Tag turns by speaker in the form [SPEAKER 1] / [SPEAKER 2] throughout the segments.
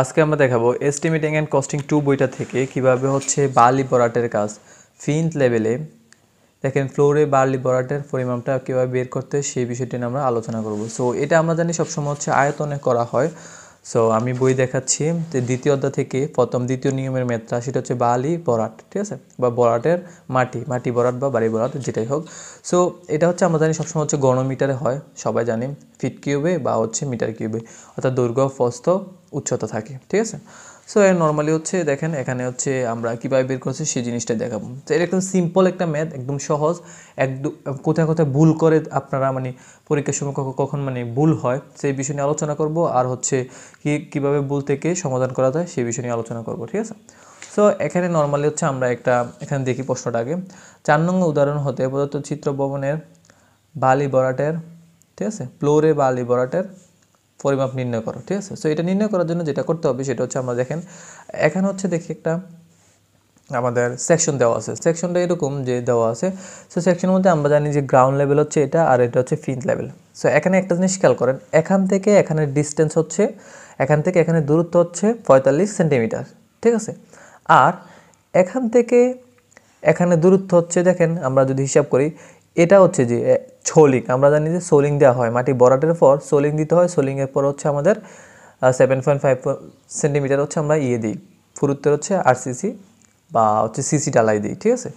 [SPEAKER 1] আজকে আমরা দেখাবো এস্টিমেটিং অ্যান্ড কস্টিং টু বইটা থেকে কিভাবে হচ্ছে বার্লি বরাটের কাজ ফিন্থ লেভেলে দেখেন ফ্লোরে বার্লি বরাটের পরিমাণটা কীভাবে বের করতে সেই বিষয়টি নিয়ে আমরা আলোচনা করব সো এটা আমরা জানি সবসময় হচ্ছে আয়তনে করা হয় সো আমি বই দেখাচ্ছি যে দ্বিতীয় অধ্যায় থেকে প্রথম দ্বিতীয় নিয়মের মেত্রা সেটা হচ্ছে বালি বরাট ঠিক আছে বা বরাটের মাটি মাটি বরাট বা বাড়ি বরাট যেটাই হোক সো এটা হচ্ছে আমরা জানি সবসময় হচ্ছে গণমিটারে হয় সবাই জানি ফিট কিউবে বা হচ্ছে মিটার কিউবে অর্থাৎ দৈর্ঘ্য প্রস্থ উচ্চতা থাকে ঠিক আছে সো এর নর্মালি হচ্ছে দেখেন এখানে হচ্ছে আমরা কীভাবে বের করছি সেই জিনিসটা দেখাবো তো এটা একদম সিম্পল একটা ম্যাথ একদম সহজ একদম কোথায় কোথায় ভুল করে আপনারা মানে পরীক্ষার সময় কখন মানে ভুল হয় সেই বিষয় নিয়ে আলোচনা করব আর হচ্ছে কি কীভাবে ভুল থেকে সমাধান করা যায় সেই বিষয় নিয়ে আলোচনা করব ঠিক আছে সো এখানে নর্মালি হচ্ছে আমরা একটা এখানে দেখি প্রশ্নটা আগে চার নং উদাহরণ হতে প্রদত্ত চিত্রভবনের বালি বরাটের ঠিক আছে ফ্লোরে বালি বরাটের পরিমাপ নির্ণয় করো ঠিক আছে সো এটা নির্ণয় করার জন্য যেটা করতে হবে সেটা হচ্ছে আমরা দেখেন এখানে হচ্ছে দেখি একটা আমাদের সেকশন দেওয়া আছে সেকশনটা এরকম যে দেওয়া আছে সো সেকশনের মধ্যে আমরা জানি যে গ্রাউন্ড লেভেল হচ্ছে এটা আর এটা হচ্ছে ফিন্থ লেভেল সো এখানে একটা জিনিস খেয়াল করেন এখান থেকে এখানে ডিস্টেন্স হচ্ছে এখান থেকে এখানে দূরত্ব হচ্ছে পঁয়তাল্লিশ সেন্টিমিটার ঠিক আছে আর এখান থেকে এখানে দূরত্ব হচ্ছে দেখেন আমরা যদি হিসাব করি এটা হচ্ছে যে ছোলিং আমরা জানি যে সোলিং দেওয়া হয় মাটি বরাটের পর সোলিং দিতে হয় সোলিংয়ের পর হচ্ছে আমাদের সেভেন পয়েন্ট ফাইভ সেন্টিমিটার হচ্ছে আমরা ইয়ে দিই ফুরুত্তর হচ্ছে আরসিসি বা হচ্ছে সিসি ডালাই দিই ঠিক আছে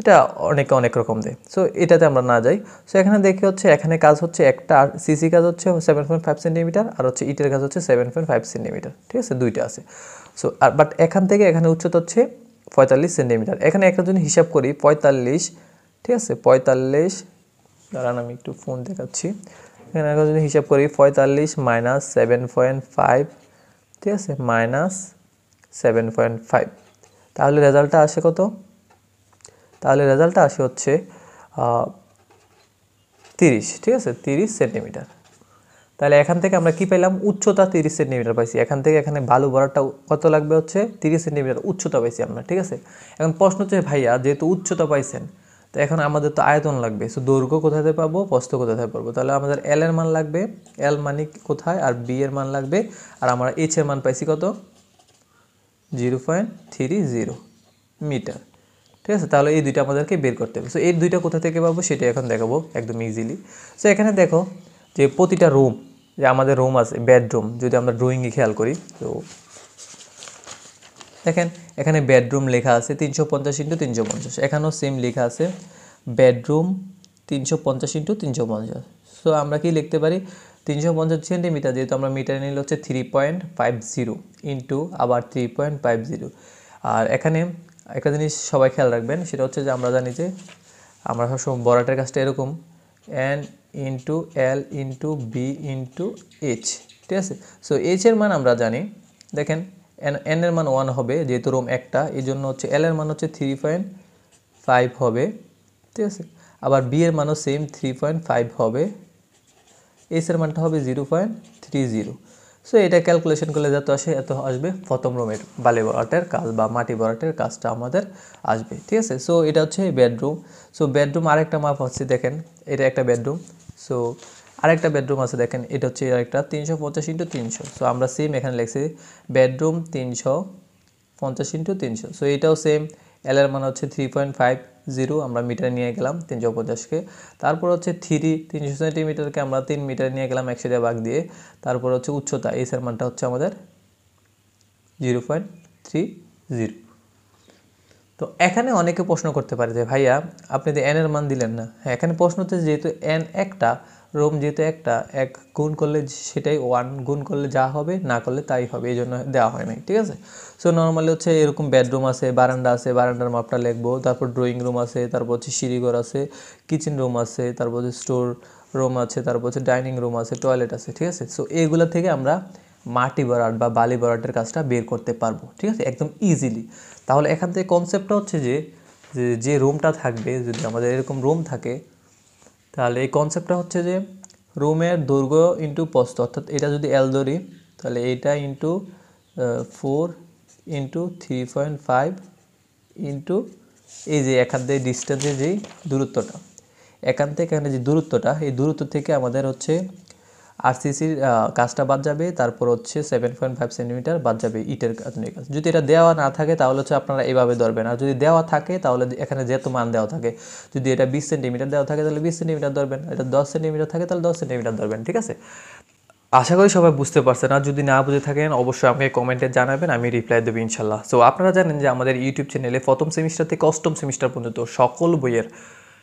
[SPEAKER 1] এটা অনেকে অনেক রকম দেয় সো এটাতে আমরা না যাই সো এখানে দেখি হচ্ছে এখানে কাজ হচ্ছে একটা আর সিসি কাজ হচ্ছে সেভেন পয়েন্ট ফাইভ সেন্টিমিটার আর হচ্ছে ইটের কাজ হচ্ছে সেভেন পয়েন্ট ফাইভ সেন্টিমিটার ঠিক আছে দুইটা আছে সো আর বাট এখান থেকে এখানে উচ্চতা হচ্ছে পঁয়তাল্লিশ সেন্টিমিটার এখানে একটা যদি হিসাব করি পঁয়তাল্লিশ ঠিক আছে পঁয়তাল্লিশ দাঁড়ান আমি একটু ফোন দেখাচ্ছি এখানে এখন যদি হিসাব করি পঁয়তাল্লিশ মাইনাস সেভেন পয়েন্ট ফাইভ ঠিক আছে মাইনাস সেভেন পয়েন্ট ফাইভ তাহলে রেজাল্টটা আসে কত তাহলে রেজাল্টটা আসে হচ্ছে তিরিশ ঠিক আছে তিরিশ সেন্টিমিটার তাহলে এখান থেকে আমরা কি পেলাম উচ্চতা তিরিশ সেন্টিমিটার পাইছি এখান থেকে এখানে বালু ভরাটা কত লাগবে হচ্ছে তিরিশ সেন্টিমিটার উচ্চতা পাইছি আমরা ঠিক আছে এখন প্রশ্ন হচ্ছে ভাইয়া যেহেতু উচ্চতা পাইছেন তো এখন আমাদের তো আয়তন লাগবে সো দৈর্ঘ্য কোথাতে পাবো প্রস্থ থেকে পাবো তাহলে আমাদের এল এর মান লাগবে এল মানে কোথায় আর বি এর মান লাগবে আর আমরা এইচ এর মান পাইছি কত zero point three zero metre ঠিক আছে তাহলে এই দুইটা আমাদেরকে বের করতে হবে সো এই দুইটা কোথা থেকে পাবো সেটা এখন দেখাবো একদম ইজিলি সো এখানে দেখো যে প্রতিটা রুম যে আমাদের রুম আছে বেডরুম যদি আমরা ড্রয়িংয়ে খেয়াল করি তো দেখেন এখানে বেডরুম লেখা আছে তিনশো পঞ্চাশ ইন্টু তিনশো পঞ্চাশ এখানেও সেম লেখা আছে বেডরুম তিনশো পঞ্চাশ ইন্টু তিনশো পঞ্চাশ সো আমরা কি লিখতে পারি তিনশো পঞ্চাশ সেন্টিমিটার যেহেতু আমরা মিটার নিলে হচ্ছে three point five zero into আবার থ্রি পয়েন্ট ফাইভ জিরো আর এখানে একটা জিনিস সবাই খেয়াল রাখবেন সেটা হচ্ছে যে আমরা জানি যে আমরা সবসময় বরাটের কাজটা এরকম N into L into B into H ঠিক আছে সো এইচের মান আমরা জানি দেখেন এন এর মান ওয়ান হবে যেহেতু রুম একটা এই জন্য হচ্ছে এল এর মান হচ্ছে থ্রি পয়েন্ট ফাইভ হবে ঠিক আছে আবার বি এর মানও সেম থ্রি পয়েন্ট ফাইভ হবে এস এর মানটা হবে zero point three zero so এটা ক্যালকুলেশন করলে যত আসে এত আসবে প্রথম রুমের বালি বরাটের কাজ বা মাটি বরাটের কাজটা আমাদের আসবে ঠিক আছে সো এটা হচ্ছে বেডরুম সো বেডরুম আরেকটা মাপ হচ্ছে দেখেন এটা একটা বেডরুম সো আরেকটা বেডরুম আছে দেখেন এটা হচ্ছে আরেকটা তিনশো পঞ্চাশ ইন্টু তিনশো সো আমরা সেম এখানে লিখছি বেডরুম তিনশো পঞ্চাশ ইন্টু তিনশো সো এটাও সেম এল মানে মান হচ্ছে থ্রি পয়েন্ট ফাইভ জিরো আমরা মিটার নিয়ে গেলাম তিনশো পঞ্চাশকে তারপর হচ্ছে থ্রি তিনশো সেন্টিমিটারকে আমরা তিন মিটার নিয়ে গেলাম একশো বাঘ দিয়ে তারপর হচ্ছে উচ্চতা এই এর মানটা হচ্ছে আমাদের জিরো পয়েন্ট থ্রি জিরো তো এখানে অনেকে প্রশ্ন করতে পারে যে ভাইয়া আপনি তো এনের মান দিলেন না হ্যাঁ, এখানে প্রশ্ন হচ্ছে যেহেতু এন একটা রোম যেহেতু একটা এক গুণ করলে সেটাই ওয়ান গুণ করলে যা হবে না করলে তাই হবে এই জন্য দেওয়া হয় নাই ঠিক আছে সো নর্মালি হচ্ছে এরকম বেডরুম আছে বারান্দা আছে বারান্দার মাপটা লিখবো তারপর ড্রয়িং রুম আছে তারপর হচ্ছে সিঁড়িঘর আছে কিচেন রুম আছে তারপর হচ্ছে স্টোর রুম আছে তারপর হচ্ছে ডাইনিং রুম আছে টয়লেট আছে ঠিক আছে সো এইগুলো থেকে আমরা মাটি বরাট বা বালি বরাটের কাজটা বের করতে পারবো ঠিক আছে একদম ইজিলি তাহলে এখান থেকে কনসেপ্টটা হচ্ছে যে যে রুমটা থাকবে যদি আমাদের এরকম রুম থাকে তাহলে এই কনসেপ্টটা হচ্ছে যে রুমের দৈর্ঘ্য ইন্টু প্রস্থ অর্থাৎ এটা যদি এল ধরি তাহলে এটা into four into three point five into এই যে এখান থেকে ডিস্টেন্সের যেই দূরত্বটা এখান থেকে এখানে যে দূরত্বটা এই দূরত্ব থেকে আমাদের হচ্ছে আর সিসির কাজটা বাদ যাবে তারপর হচ্ছে সেভেন পয়েন্ট ফাইভ সেন্টিমিটার বাদ যাবে ইটের কাজ যদি এটা দেওয়া না থাকে তাহলে হচ্ছে আপনারা এভাবে ধরবেন আর যদি দেওয়া থাকে তাহলে এখানে যেহেতু মান দেওয়া থাকে যদি এটা বিশ সেন্টিমিটার দেওয়া থাকে তাহলে বিশ সেন্টিমিটার ধরবেন এটা দশ সেন্টিমিটার থাকে তাহলে দশ সেন্টিমিটার ধরবেন ঠিক আছে আশা করি সবাই বুঝতে পারছেন আর যদি না বুঝে থাকেন অবশ্যই আমাকে কমেন্টে জানাবেন আমি রিপ্লাই দেবো ইনশাল্লাহ সো আপনারা জানেন যে আমাদের ইউটিউব চ্যানেলে প্রথম সেমিস্টার থেকে অষ্টম সেমিস্টার পর্যন্ত সকল বইয়ের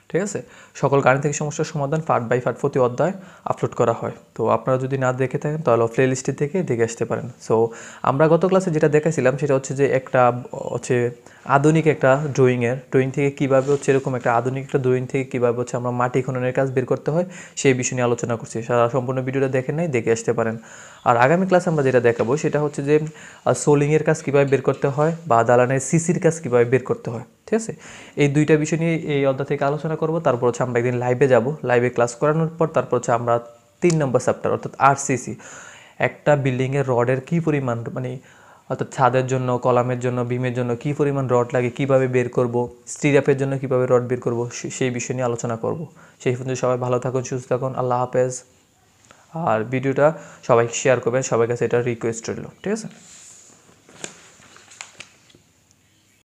[SPEAKER 1] ঠিক আছে সকল গাড়ি থেকে সমস্যার সমাধান ফার্ট বাই ফার্ট প্রতি অধ্যায় আপলোড করা হয় তো আপনারা যদি না দেখে থাকেন তাহলে প্লে লিস্টের থেকে দেখে আসতে পারেন সো আমরা গত ক্লাসে যেটা দেখেছিলাম সেটা হচ্ছে যে একটা হচ্ছে আধুনিক একটা ড্রয়িংয়ের ড্রয়িং থেকে কীভাবে হচ্ছে এরকম একটা আধুনিক একটা ড্রয়িং থেকে কীভাবে হচ্ছে আমরা মাটি খননের কাজ বের করতে হয় সেই বিষয় নিয়ে আলোচনা করছি সারা সম্পূর্ণ ভিডিওটা দেখেন নাই দেখে আসতে পারেন আর আগামী ক্লাসে আমরা যেটা দেখাবো সেটা হচ্ছে যে সোলিংয়ের কাজ কীভাবে বের করতে হয় বা দালানের সিসির কাজ কীভাবে বের করতে হয় ঠিক আছে এই দুইটা বিষয় নিয়ে এই অধ্যায় থেকে আলোচনা করব তারপর হচ্ছে আমরা একদিন লাইভে যাব লাইভে ক্লাস করানোর পর তারপর হচ্ছে আমরা তিন নম্বর চ্যাপ্টার অর্থাৎ আরসিসি একটা বিল্ডিংয়ে রডের কী পরিমাণ মানে অর্থাৎ ছাদের জন্য কলামের জন্য বিমের জন্য কী পরিমাণ রড লাগে কিভাবে বের করব স্টিরাপের জন্য কিভাবে রড বের করব সেই বিষয় নিয়ে আলোচনা করব সেই পর্যন্ত সবাই ভালো থাকুন সুস্থ থাকুন আল্লাহ হাফেজ আর ভিডিওটা সবাই শেয়ার করবেন সবার কাছে এটা রিকোয়েস্ট রইল ঠিক আছে